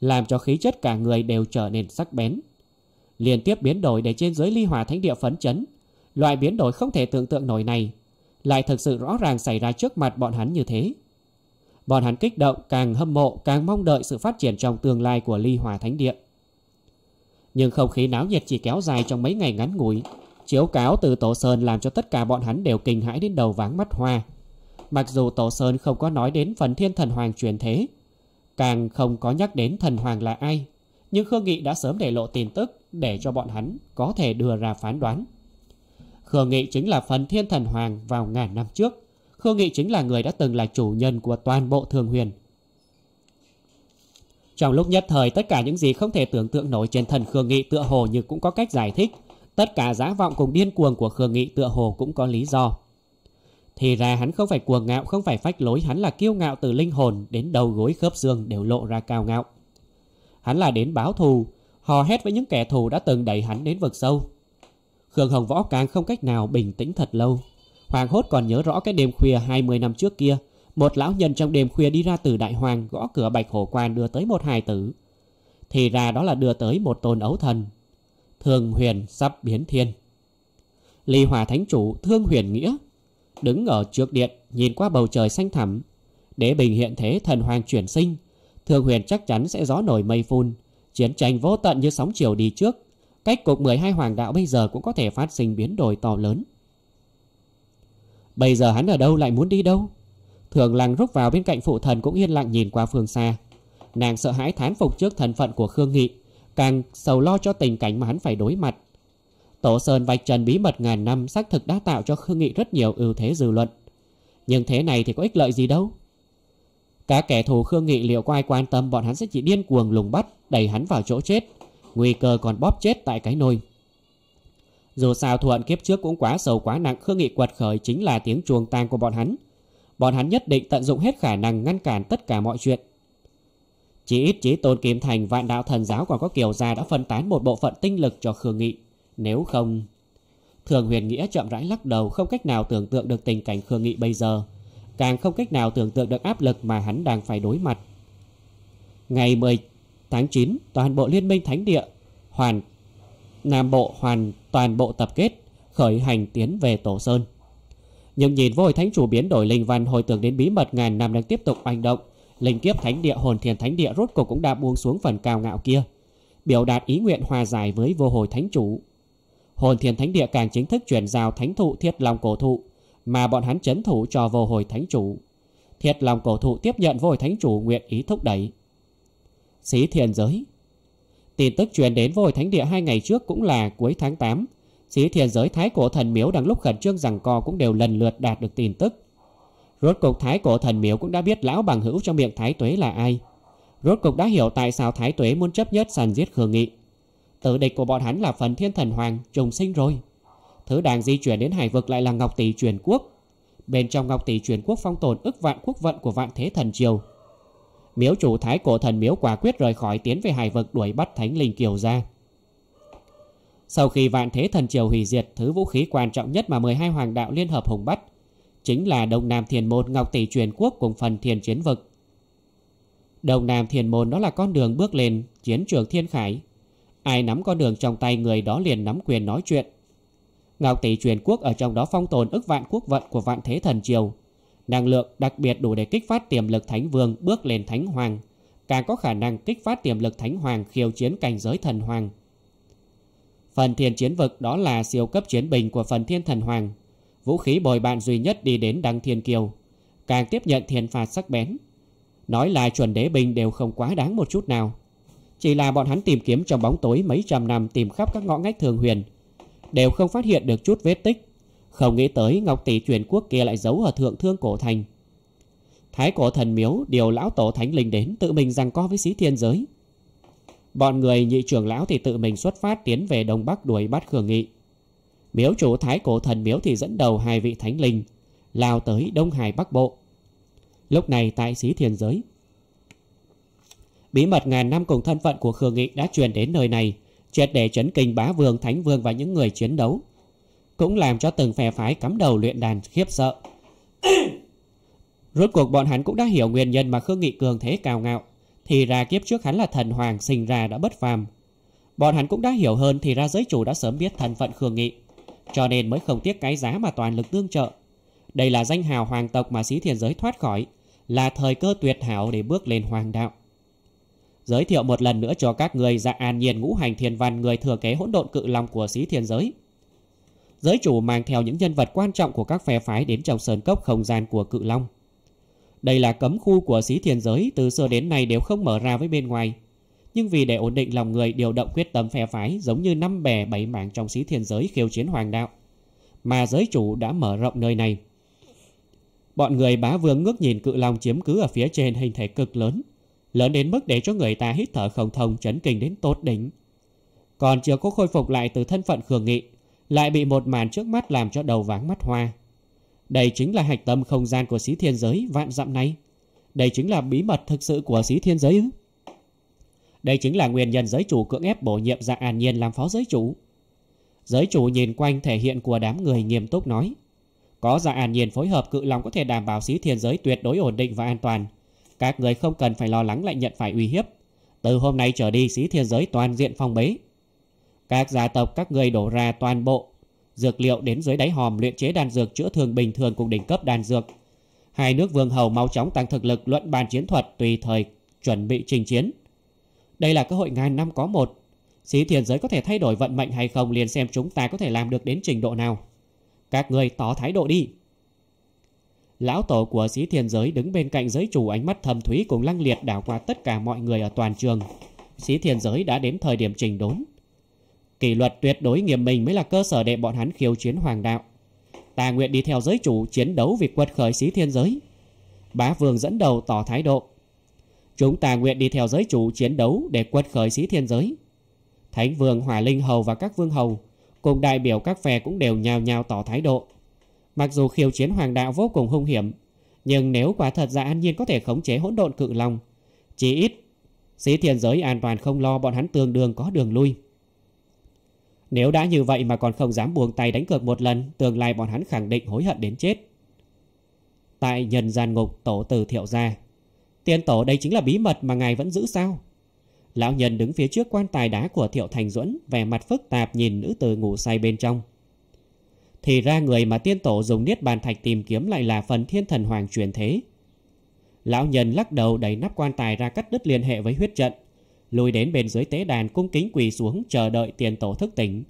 làm cho khí chất cả người đều trở nên sắc bén liên tiếp biến đổi để trên dưới ly hòa thánh địa phấn chấn. Loại biến đổi không thể tưởng tượng nổi này lại thực sự rõ ràng xảy ra trước mặt bọn hắn như thế. Bọn hắn kích động càng hâm mộ càng mong đợi sự phát triển trong tương lai của ly hòa thánh địa. Nhưng không khí náo nhiệt chỉ kéo dài trong mấy ngày ngắn ngủi. Chiếu cáo từ Tổ Sơn làm cho tất cả bọn hắn đều kinh hãi đến đầu váng mắt hoa. Mặc dù Tổ Sơn không có nói đến phần thiên thần hoàng truyền thế, càng không có nhắc đến thần hoàng là ai. Nhưng Khương Nghị đã sớm để lộ tin tức để cho bọn hắn có thể đưa ra phán đoán. Khương Nghị chính là phần thiên thần hoàng vào ngàn năm trước. Khương Nghị chính là người đã từng là chủ nhân của toàn bộ thường huyền. Trong lúc nhất thời tất cả những gì không thể tưởng tượng nổi trên thần Khương Nghị tựa hồ như cũng có cách giải thích. Tất cả giá vọng cùng điên cuồng của Khương Nghị tựa hồ cũng có lý do. Thì ra hắn không phải cuồng ngạo, không phải phách lối, hắn là kiêu ngạo từ linh hồn đến đầu gối khớp xương đều lộ ra cao ngạo. Hắn là đến báo thù, hò hét với những kẻ thù đã từng đẩy hắn đến vực sâu. Khương Hồng Võ càng không cách nào bình tĩnh thật lâu. Hoàng hốt còn nhớ rõ cái đêm khuya 20 năm trước kia, một lão nhân trong đêm khuya đi ra từ đại hoàng gõ cửa bạch hổ quan đưa tới một hài tử. Thì ra đó là đưa tới một tôn ấu thần. Thương huyền sắp biến thiên. Ly Hòa Thánh Chủ Thương Huyền Nghĩa đứng ở trước điện nhìn qua bầu trời xanh thẳm. để bình hiện thế thần hoàng chuyển sinh, Thương Huyền chắc chắn sẽ gió nổi mây phun, Chiến tranh vô tận như sóng chiều đi trước Cách cục 12 hoàng đạo bây giờ cũng có thể phát sinh biến đổi to lớn Bây giờ hắn ở đâu lại muốn đi đâu Thường lăng rút vào bên cạnh phụ thần cũng yên lặng nhìn qua phương xa Nàng sợ hãi thán phục trước thần phận của Khương Nghị Càng sầu lo cho tình cảnh mà hắn phải đối mặt Tổ Sơn vạch trần bí mật ngàn năm xác thực đã tạo cho Khương Nghị rất nhiều ưu thế dư luận Nhưng thế này thì có ích lợi gì đâu các kẻ thù Khương Nghị liệu có ai quan tâm bọn hắn sẽ chỉ điên cuồng lùng bắt, đẩy hắn vào chỗ chết, nguy cơ còn bóp chết tại cái nôi. Dù sao thuận kiếp trước cũng quá sầu quá nặng Khương Nghị quật khởi chính là tiếng chuông tang của bọn hắn. Bọn hắn nhất định tận dụng hết khả năng ngăn cản tất cả mọi chuyện. Chỉ ít chí tôn kiếm thành vạn đạo thần giáo còn có kiều gia đã phân tán một bộ phận tinh lực cho Khương Nghị. Nếu không... Thường huyền nghĩa chậm rãi lắc đầu không cách nào tưởng tượng được tình cảnh Khương Nghị bây giờ càng không cách nào tưởng tượng được áp lực mà hắn đang phải đối mặt. Ngày 10 tháng 9, toàn bộ Liên minh Thánh Địa, hoàn Nam Bộ hoàn toàn bộ tập kết, khởi hành tiến về Tổ Sơn. Nhưng nhìn vô hồi thánh chủ biến đổi linh văn hồi tưởng đến bí mật ngàn năm đang tiếp tục hành động, linh kiếp thánh địa hồn thiền thánh địa rốt cuộc cũng đã buông xuống phần cao ngạo kia, biểu đạt ý nguyện hòa giải với vô hồi thánh chủ. Hồn thiền thánh địa càng chính thức chuyển giao thánh thụ thiết long cổ thụ mà bọn hắn chấn thủ cho vô hồi thánh chủ. Thiệt lòng cổ thụ tiếp nhận vô hồi thánh chủ nguyện ý thúc đẩy. Xí thiên giới Tin tức truyền đến vô hồi thánh địa hai ngày trước cũng là cuối tháng 8. Xí thiên giới thái cổ thần miếu đang lúc khẩn trương rằng co cũng đều lần lượt đạt được tin tức. Rốt cục thái cổ thần miếu cũng đã biết lão bằng hữu trong miệng thái tuế là ai. Rốt cục đã hiểu tại sao thái tuế muốn chấp nhất sàn giết khương nghị. Tử địch của bọn hắn là phần thiên thần hoàng trùng sinh rồi. Thứ đang di chuyển đến hải vực lại là Ngọc Tỷ truyền quốc Bên trong Ngọc Tỷ truyền quốc phong tồn ức vạn quốc vận của vạn thế thần triều Miếu chủ thái cổ thần miếu quả quyết rời khỏi tiến về hải vực đuổi bắt thánh linh kiều ra Sau khi vạn thế thần triều hủy diệt Thứ vũ khí quan trọng nhất mà 12 hoàng đạo liên hợp hùng bắt Chính là Đông Nam Thiền Môn Ngọc Tỷ truyền quốc cùng phần thiền chiến vực Đông Nam Thiền Môn đó là con đường bước lên chiến trường thiên khải Ai nắm con đường trong tay người đó liền nắm quyền nói chuyện Ngạo tỷ truyền quốc ở trong đó phong tồn ức vạn quốc vận của vạn thế thần triều. Năng lượng đặc biệt đủ để kích phát tiềm lực thánh vương bước lên thánh hoàng, càng có khả năng kích phát tiềm lực thánh hoàng khiêu chiến cảnh giới thần hoàng. Phần thiên chiến vực đó là siêu cấp chiến bình của phần thiên thần hoàng, vũ khí bồi bạn duy nhất đi đến đăng thiên kiều, càng tiếp nhận thiên phạt sắc bén. Nói là chuẩn đế bình đều không quá đáng một chút nào. Chỉ là bọn hắn tìm kiếm trong bóng tối mấy trăm năm tìm khắp các ngõ ngách thường huyền đều không phát hiện được chút vết tích. Không nghĩ tới Ngọc Tỷ truyền quốc kia lại giấu ở thượng thương cổ thành. Thái cổ thần miếu điều lão tổ thánh linh đến tự mình rằng co với xí thiên giới. Bọn người nhị trưởng lão thì tự mình xuất phát tiến về Đông Bắc đuổi bắt Khương Nghị. Miếu chủ thái cổ thần miếu thì dẫn đầu hai vị thánh linh, lao tới Đông Hải Bắc Bộ. Lúc này tại xí thiên giới. Bí mật ngàn năm cùng thân phận của Khương Nghị đã truyền đến nơi này triệt để chấn kinh bá vương thánh vương và những người chiến đấu cũng làm cho từng phe phái cắm đầu luyện đàn khiếp sợ rốt cuộc bọn hắn cũng đã hiểu nguyên nhân mà khương nghị cường thế cao ngạo thì ra kiếp trước hắn là thần hoàng sinh ra đã bất phàm bọn hắn cũng đã hiểu hơn thì ra giới chủ đã sớm biết thân phận khương nghị cho nên mới không tiếc cái giá mà toàn lực tương trợ đây là danh hào hoàng tộc mà sĩ thiên giới thoát khỏi là thời cơ tuyệt hảo để bước lên hoàng đạo Giới thiệu một lần nữa cho các người dạng an nhiên ngũ hành thiên văn người thừa kế hỗn độn cự long của xí thiên giới. Giới chủ mang theo những nhân vật quan trọng của các phe phái đến trong sơn cốc không gian của cự long. Đây là cấm khu của xí thiên giới từ xưa đến nay đều không mở ra với bên ngoài. Nhưng vì để ổn định lòng người điều động quyết tâm phe phái giống như năm bè bảy mảng trong xí thiên giới khiêu chiến hoàng đạo. Mà giới chủ đã mở rộng nơi này. Bọn người bá vương ngước nhìn cự long chiếm cứ ở phía trên hình thể cực lớn lớn đến mức để cho người ta hít thở không thông chấn kinh đến tốt đỉnh. Còn chưa có khôi phục lại từ thân phận khường nghị, lại bị một màn trước mắt làm cho đầu váng mắt hoa. Đây chính là hạch tâm không gian của xí thiên giới vạn dặm này. Đây chính là bí mật thực sự của xí thiên giới Đây chính là nguyên nhân giới chủ cưỡng ép bổ nhiệm Dạ An Nhiên làm phó giới chủ. Giới chủ nhìn quanh thể hiện của đám người nghiêm túc nói. Có Dạ An Nhiên phối hợp cự lòng có thể đảm bảo xí thiên giới tuyệt đối ổn định và an toàn, các người không cần phải lo lắng lại nhận phải uy hiếp Từ hôm nay trở đi xí thiên giới toàn diện phong bế Các gia tộc các người đổ ra toàn bộ Dược liệu đến dưới đáy hòm luyện chế đan dược chữa thương bình thường cùng đỉnh cấp đan dược Hai nước vương hầu mau chóng tăng thực lực luận bàn chiến thuật tùy thời chuẩn bị trình chiến Đây là cơ hội ngàn năm có một Xí thiên giới có thể thay đổi vận mệnh hay không liền xem chúng ta có thể làm được đến trình độ nào Các người tỏ thái độ đi Lão tổ của sĩ thiên giới đứng bên cạnh giới chủ ánh mắt thầm thúy cùng lăng liệt đảo qua tất cả mọi người ở toàn trường. Sĩ thiên giới đã đến thời điểm trình đốn. Kỷ luật tuyệt đối nghiêm minh mới là cơ sở để bọn hắn khiêu chiến hoàng đạo. Ta nguyện đi theo giới chủ chiến đấu vì quật khởi sĩ thiên giới. Bá vương dẫn đầu tỏ thái độ. Chúng ta nguyện đi theo giới chủ chiến đấu để quật khởi sĩ thiên giới. Thánh vương hòa Linh Hầu và các vương hầu cùng đại biểu các phe cũng đều nhào nhào tỏ thái độ. Mặc dù khiêu chiến hoàng đạo vô cùng hung hiểm Nhưng nếu quả thật dạ an nhiên có thể khống chế hỗn độn cự long Chỉ ít Sĩ thiên giới an toàn không lo bọn hắn tương đương có đường lui Nếu đã như vậy mà còn không dám buông tay đánh cược một lần Tương lai bọn hắn khẳng định hối hận đến chết Tại nhân gian ngục tổ từ thiệu gia Tiên tổ đây chính là bí mật mà ngài vẫn giữ sao Lão nhân đứng phía trước quan tài đá của thiệu thành duẫn Vẻ mặt phức tạp nhìn nữ tử ngủ say bên trong thì ra người mà tiên tổ dùng niết bàn thạch tìm kiếm lại là phần thiên thần hoàng truyền thế. Lão nhân lắc đầu đẩy nắp quan tài ra cắt đứt liên hệ với huyết trận. Lùi đến bên dưới tế đàn cung kính quỳ xuống chờ đợi tiên tổ thức tỉnh.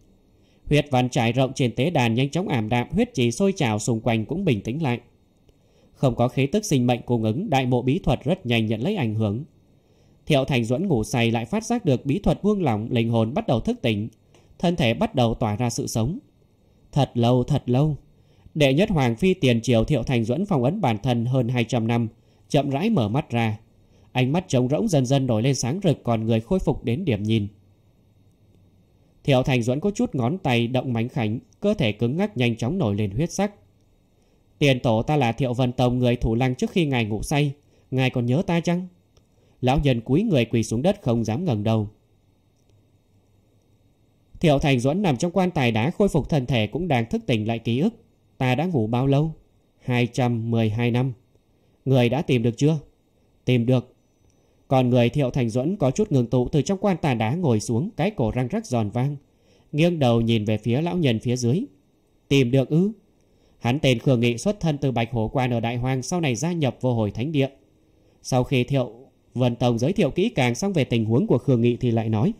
Huyết văn trải rộng trên tế đàn nhanh chóng ảm đạm huyết trì sôi trào xung quanh cũng bình tĩnh lại. Không có khí tức sinh mệnh cung ứng đại mộ bí thuật rất nhanh nhận lấy ảnh hưởng. Thiệu Thành Duẫn ngủ say lại phát giác được bí thuật buông lỏng linh hồn bắt đầu thức tỉnh. Thân thể bắt đầu tỏa ra sự sống. Thật lâu thật lâu Đệ nhất Hoàng Phi tiền triều Thiệu Thành Duẫn phong ấn bản thân hơn 200 năm Chậm rãi mở mắt ra Ánh mắt trống rỗng dần dần nổi lên sáng rực Còn người khôi phục đến điểm nhìn Thiệu Thành Duẫn có chút ngón tay động mánh khánh Cơ thể cứng ngắc nhanh chóng nổi lên huyết sắc Tiền tổ ta là Thiệu Vân Tông Người thủ lăng trước khi ngài ngủ say Ngài còn nhớ ta chăng Lão nhân cúi người quỳ xuống đất không dám ngẩng đầu Thiệu Thành Duẫn nằm trong quan tài đá khôi phục thân thể cũng đang thức tỉnh lại ký ức. Ta đã ngủ bao lâu? 212 năm. Người đã tìm được chưa? Tìm được. Còn người Thiệu Thành Duẫn có chút ngừng tụ từ trong quan tài đá ngồi xuống cái cổ răng rắc giòn vang. Nghiêng đầu nhìn về phía lão nhân phía dưới. Tìm được ư? Hắn tên Khương Nghị xuất thân từ Bạch Hổ Quan ở Đại Hoang sau này gia nhập vô hồi Thánh Địa. Sau khi Thiệu Vân Tông giới thiệu kỹ càng xong về tình huống của Khương Nghị thì lại nói.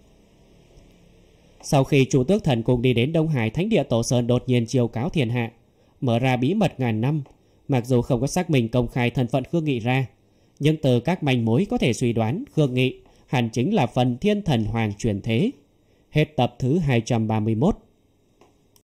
Sau khi chủ Tước Thần cùng đi đến Đông Hải Thánh Địa Tổ Sơn đột nhiên chiêu cáo thiên hạ, mở ra bí mật ngàn năm, mặc dù không có xác minh công khai thân phận Khương Nghị ra, nhưng từ các manh mối có thể suy đoán Khương Nghị hẳn chính là phần thiên thần hoàng truyền thế. Hết tập thứ 231